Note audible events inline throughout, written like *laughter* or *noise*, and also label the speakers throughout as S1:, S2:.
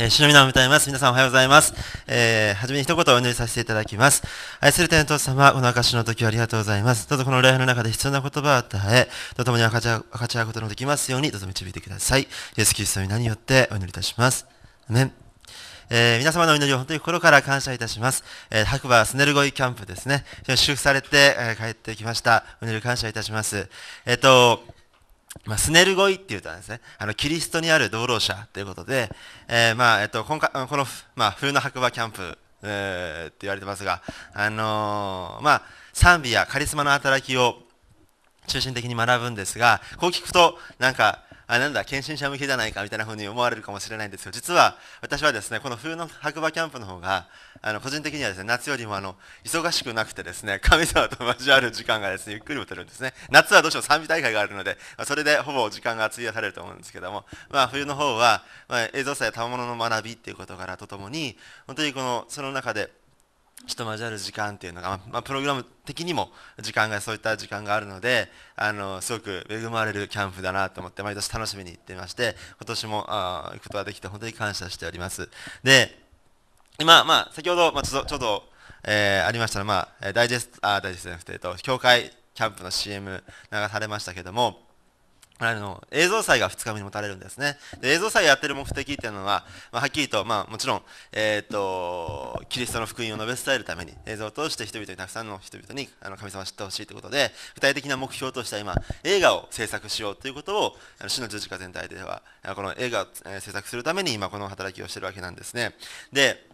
S1: えー、白身を歌います。皆さんおはようございます。えー、はじめに一言お祈りさせていただきます。愛する天皇様、この証の時をありがとうございます。どうぞこの礼拝の中で必要な言葉を与え、とともに分かち合うことのできますように、どうぞ導いてください。イエス・キリストの皆によってお祈りいたします。アメン。えー、皆様の祈りを本当に心から感謝いたします。えー、白馬スネルゴイキャンプですね。祝福されて、えー、帰ってきました。お祈り感謝いたします。えっ、ー、と、まあ、スネルゴイっていうとんですね。あの、キリストにある道路者ということで、えー、まあ、えっと、今回、この、まあ、冬の白馬キャンプ、えー、って言われてますが、あのー、まあ、賛美やカリスマの働きを中心的に学ぶんですが、こう聞くと、なんか、あなんだ献身者向きじゃないかみたいな風に思われるかもしれないんですよ実は私はですねこの冬の白馬キャンプの方があの個人的にはですね夏よりもあの忙しくなくてですね神様と交わる時間がですねゆっくり持てるんですね夏はどうしても賛美大会があるのでそれでほぼ時間が費やされると思うんですけども、まあ、冬の方は、まあ、映像祭たまものの学びっていうこか柄とともに本当にこのその中で人交わる時間っていうのが、まあ、プログラム的にも時間がそういった時間があるのであのすごく恵まれるキャンプだなと思って毎年楽しみに行ってまして今年もあ行くことができて本当に感謝しておりますで今、まあ、先ほど、まあ、ちょっとちょっと、えー、ありましたら、まあ、ダイジェストあダイジェストじゃなくて、えっと、教会キャンプの CM 流されましたけどもあの映像祭が2日目に持たれるんですね。で映像祭やってる目的っていうのは、まあ、はっきりと、まあ、もちろん、えーと、キリストの福音を述べ伝えるために映像を通して人々にたくさんの人々にあの神様を知ってほしいということで具体的な目標としては今映画を制作しようということをあの市の十字架全体ではこの映画を制作するために今この働きをしてるわけなんですね。で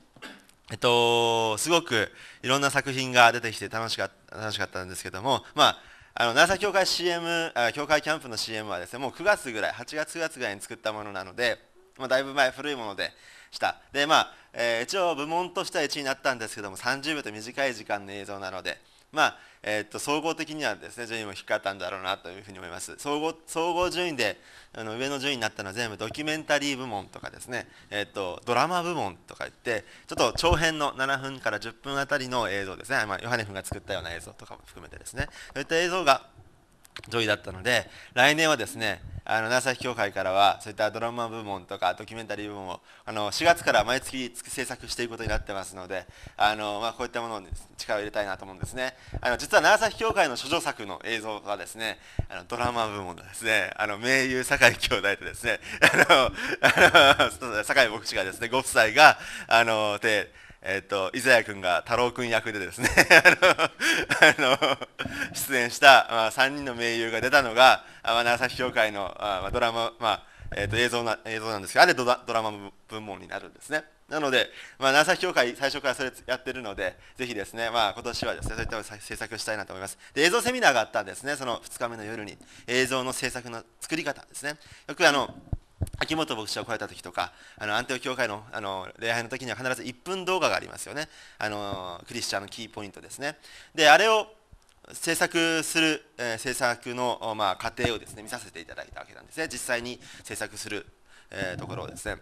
S1: えっと、すごくいろんな作品が出てきて楽しかった楽しかったんですけども、まああの NASA 協会 CM あ協会キャンプの CM はですねもう9月ぐらい8月9月ぐらいに作ったものなので、まあ、だいぶ前古いものでしたでまあ、えー、一応部門としては1位になったんですけども30秒と短い時間の映像なのでまあえー、と総合的にはですね順位も低かったんだろうなというふうに思います総合総合順位であの上の順位になったのは全部ドキュメンタリー部門とかですね、えー、っとドラマ部門とかいってちょっと長編の7分から10分あたりの映像ですね、まあ、ヨハネフが作ったような映像とかも含めてですねそういった映像が上位だったので来年はですねあの長崎協会からはそういったドラマ部門とかドキュメンタリー部門をあの4月から毎月制作していくことになってますのであの、まあ、こういったものに力を入れたいなと思うんですねあの実は長崎協会の諸女作の映像はですねあのドラマ部門ですねあの盟友酒井兄弟とですね酒井牧師がですねご夫妻があのでえーと、伊沢君が太郎君役でですね *laughs* あの出演した、まあ、3人の名優が出たのが、まあ、長崎協会のまあ、ドラマ、まあえーと、映像な映像なんですけどあれドラドラマ部門になるんですね。なので、まあ、長崎協会、最初からそれやってるので、ぜひですね、まあ、今年はですね、そういった制作をしたいなと思います。で、映像セミナーがあったんですね、その2日目の夜に、映像の制作の作り方ですね。よくあの、秋元牧師を超えた時とかあの安定教会のあの礼拝の時には必ず1分動画がありますよねあのクリスチャンのキーポイントですねであれを制作する、えー、制作の、まあ、過程をですね見させていただいたわけなんですね実際に制作する、えー、ところをですね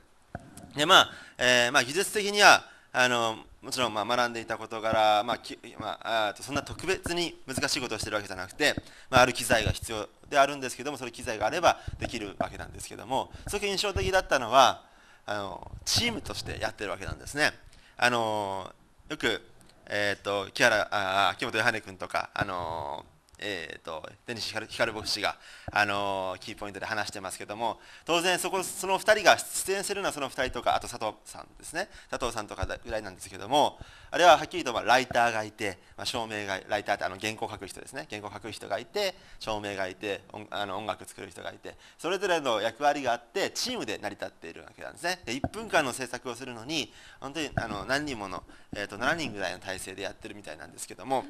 S1: でまあ、えー、まあ、技術的にはあのもちろんまあ学んでいた事柄、まあきまあ、そんな特別に難しいことをしてるわけじゃなくて、まあ、ある機材が必要であるんですけどもそれ機材があればできるわけなんですけどもすごく印象的だったのはあのチームとしてやってるわけなんですね。あのよく、えーと、木原あ秋元ヨハネ君とか、あのえーと、デニス・ヒカル牧師が、あのー、キーポイントで話してますけども当然そこその2人が出演するのはその2人とかあと佐藤さんですね佐藤さんとかぐらいなんですけどもあれははっきりとまとライターがいて、まあ、照明がライターってあの原稿を書く人ですね原稿を書く人がいて照明がいて音あの音楽作る人がいてそれぞれの役割があってチームで成り立っているわけなんですねで1分間の制作をするのに本当にあの何人もの、えーと、と7人ぐらいの体制でやってるみたいなんですけども。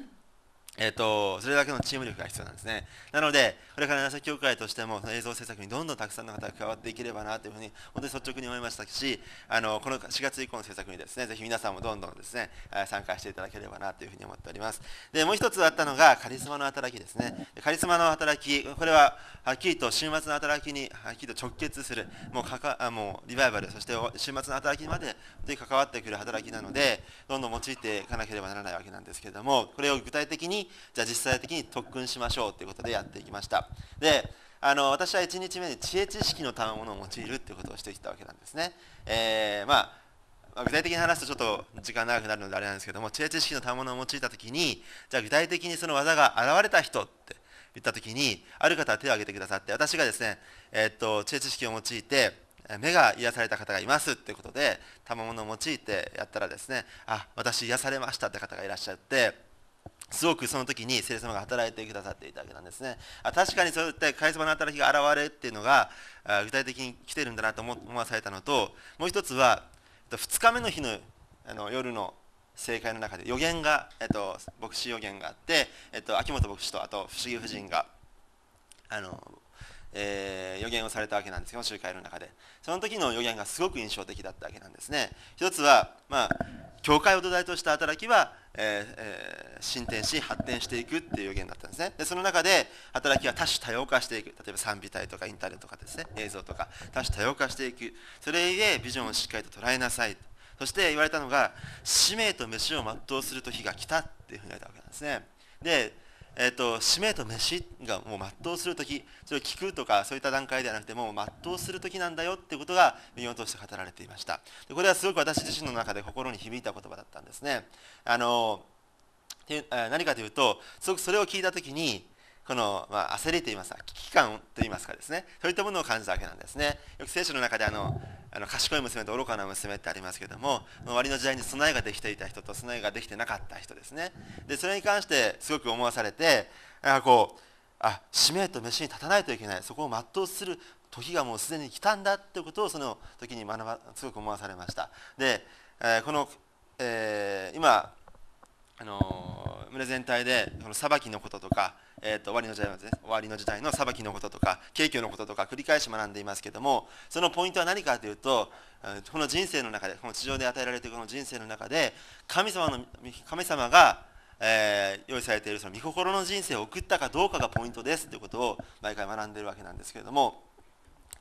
S1: えーと、それだけのチーム力が必要なんですね。なので、これから長崎協会としても映像制作にどんどんたくさんの方が加わっていければなというふうに本当に率直に思いましたし、あのこの4月以降の制作にですねぜひ皆さんもどんどんですね参加していただければなというふうに思っております。でもう一つあったのがカリスマの働きですね。カリスマの働き、これははっきりと週末の働きにはっきりと直結する、もうかかあもうリバイバル、そして週末の働きまで関わってくる働きなので、どんどん用いていかなければならないわけなんですけれども、これを具体的にじゃあ実際的に特訓しましょうということでやっていきましたであの私は1日目に知恵知識の賜物を用いるっていうことをしてきたわけなんですね、えー、まあ具体的に話すとちょっと時間長くなるのであれなんですけども知恵知識の賜物を用いた時にじゃあ具体的にその技が現れた人って言った時にある方は手を挙げてくださって私がですね、えー、っと知恵知識を用いて目が癒された方がいますっていうことで賜物を用いてやったらですねあ私癒されましたって方がいらっしゃってすごくその時に聖霊様が働いてくださっていたわけなんですね。あ確かにそういったカリスの働きが現れっていうのがあ具体的に来てるんだなと思わされたのともう一つはえっと、2日目の日のあの夜の正解の中で予言が、えっと、牧師予言があって、えっと、秋元牧師とあと不思議夫人があの、えー、予言をされたわけなんですけど集会の中でその時の予言がすごく印象的だったわけなんですね一つは、まあ、教会を土台とした働きはえーえー、進展し発展していくっていう予言だったんですねでその中で働きは多種多様化していく例えば賛美体とかインターネットとかですね映像とか多種多様化していくそれゆえビジョンをしっかりと捉えなさいそして言われたのが使命と飯を全うすると日が来たっていうふうに言われたわけなんですねでえーと、使命と飯がもう全うする時それを聞くとかそういった段階ではなくてもう全うする時なんだよってことが民謡として語られていましたでこれはすごく私自身の中で心に響いた言葉だったんですねあの何かというとすごくそれを聞いたときにこの、まあ、焦りといいますか危機感といいますかですねそういったものを感じたわけなんですねよく聖書の中であのあの賢い娘と愚かな娘ってありますけども終わりの時代に備えができていた人と備えができてなかった人ですねでそれに関してすごく思わされてあこうあ使命と飯に立たないといけないそこを全うする時がもうすでに来たんだってことをその時に学ばすごく思わされましたで、えー、この、えー、今あの群れ全体でその裁きのこととか、えーと、終わりの時代ね、終わりの時代の裁きのこととか景況のこととか繰り返し学んでいますけどもそのポイントは何かというとこの人生の中でこの地上で与えられているこの人生の中で神様の神様が、えー、用意されているその御心の人生を送ったかどうかがポイントですということを毎回学んでいるわけなんですけれども。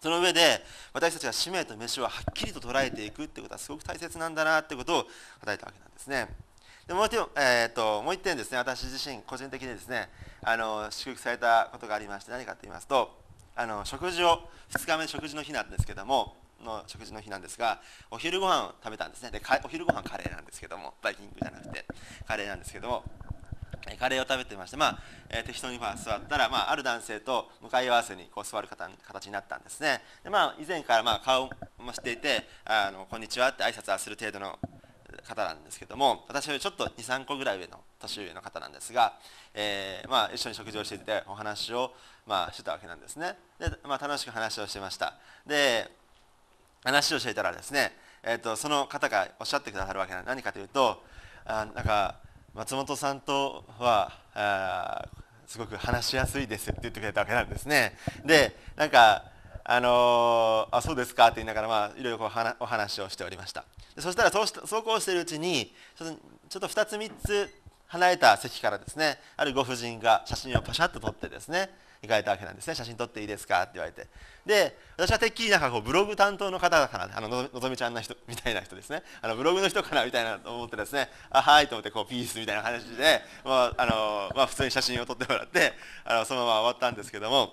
S1: その上で私たちが使命と飯をはっきりと捉えていくってことはすごく大切なんだなってことを答えたわけなんですね。でもう1点,、えーと、もう一点ですね私自身個人的にですねあの祝福されたことがありまして何かと言いますとあの食事を2日目食事の日なんですけどもの食事の日なんですがお昼ご飯を食べたんですねでお昼ご飯カレーなんですけどもバイキングじゃなくてカレーなんですけどもカレーを食べてまして、まあえー、適当に座ったら、まあ、ある男性と向かい合わせにこう座る形になったんですねで、まあ、以前からまあ顔もしていてあの「こんにちは」って挨拶はする程度の方なんですけども私はちょっと23個ぐらい上の年上の方なんですが、えー、まあ、一緒に食事をしていてお話を、まあ、してたわけなんですねで、まあ、楽しく話をしてましたで話をしていたらですね、えーと、その方がおっしゃってくださるわけな何かというとあなんか松本さんとはあすごく話しやすいですって言ってくれたわけなんですねでなんかあのあそうですかって言いながら、まあ、いろいろこうお話をしておりましたそしたらそうしそうこうしているうちにちょっと2つ3つ離れた席からですねあるご婦人が写真をパシャッと撮ってですね行かれたわけなんですね写真撮っていいですかって言われてで私はてっきりなんかこうブログ担当の方かなあののぞみちゃんの人みたいな人ですねあのブログの人かなみたいなと思ってですねあはいと思ってこうピースみたいな話で、まああのまあ、普通に写真を撮ってもらってあのそのまま終わったんですけども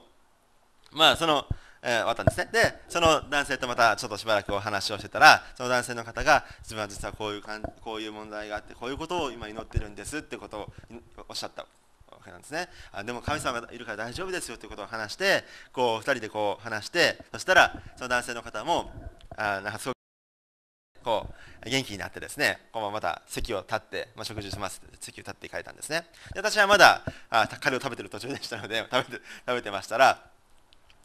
S1: まあそのえー、わったんですね。で、その男性とまたちょっとしばらくお話をしてたら、その男性の方が、自分は実はこういうかんこういう問題があって、こういうことを今祈ってるんですってことをおっしゃったわけなんですね。あでも神様がいるから大丈夫ですよってことを話して、こう2人でこう話して、そしたら、その男性の方も、あなんかすごくこう元気になってですね、このまた席を立って、まあ、食事しますって席を立っていったんですね。で私はまだあカレーを食べてる途中でしたので、食べて食べてましたら、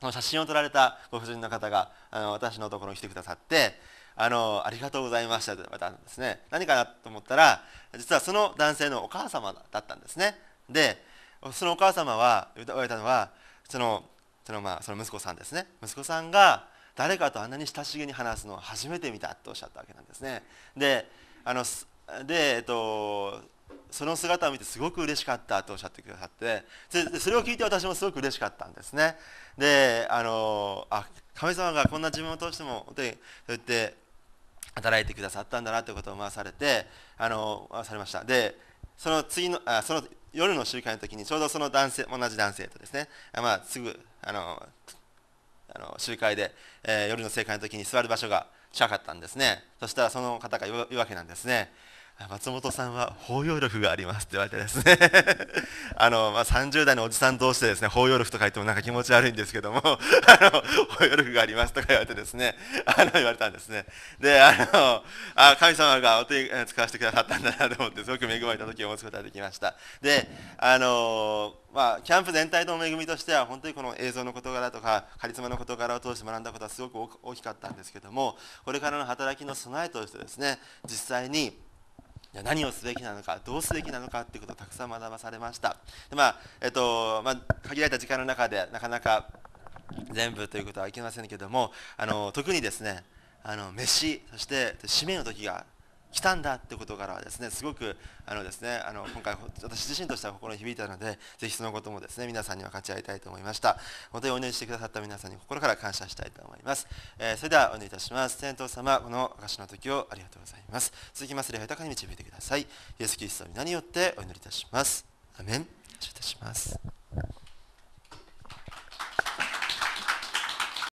S1: その写真を撮られたご婦人の方があの私のところに来てくださってあのありがとうございましたと言われたんですね何かなと思ったら実はその男性のお母様だったんですねでそのお母様は言われたのはそのそのまあその息子さんですね息子さんが誰かとあんなに親しげに話すのを初めて見たとおっしゃったわけなんですねであので、えっと、その姿を見てすごく嬉しかったとおっしゃってくださってそれを聞いて私もすごく嬉しかったんですねであのあ神様がこんな自分を通しても本当にそうやって働いてくださったんだなということを回されてあのされましたでその次のあその夜の集会の時にちょうどその男性同じ男性とですね、まあ、すぐあのあの集会で、えー、夜の集会の時に座る場所が近かったんですねそしたらその方が言うわけなんですね松本さんは包容力がありますって言われてですね *laughs* あの、まあ、30代のおじさん同士でですね包容力とか言ってもなんか気持ち悪いんですけども *laughs* あの包容力がありますとか言われてですねあの言われたんですねであのあ神様がお手使わせてくださったんだなと思ってすごく恵まれた時を持つことができましたであのまあ、キャンプ全体の恵みとしては本当にこの映像の事柄とかカリスマの事柄を通して学んだことはすごく大きかったんですけどもこれからの働きの備えとしてですね実際にじゃ何をすべきなのかどうすべきなのかっていうことをたくさん学ばされましたで、まあえっとまあ、限られた時間の中でなかなか全部ということはいけませんけどもあの特にですねあの飯そして締めの時が来たんだってことからはですねすごくあのですねあの今回私自身としては心に響いたのでぜひそのこともですね皆さんに分かち合いたいと思いました本当にお祈りしてくださった皆さんに心から感謝したいと思います、えー、それではお祈りいたします天道様この証の時をありがとうございます続きます礼拝豊かに導いてくださいイエスキリストの皆によってお祈りいたしますアメン失礼いたします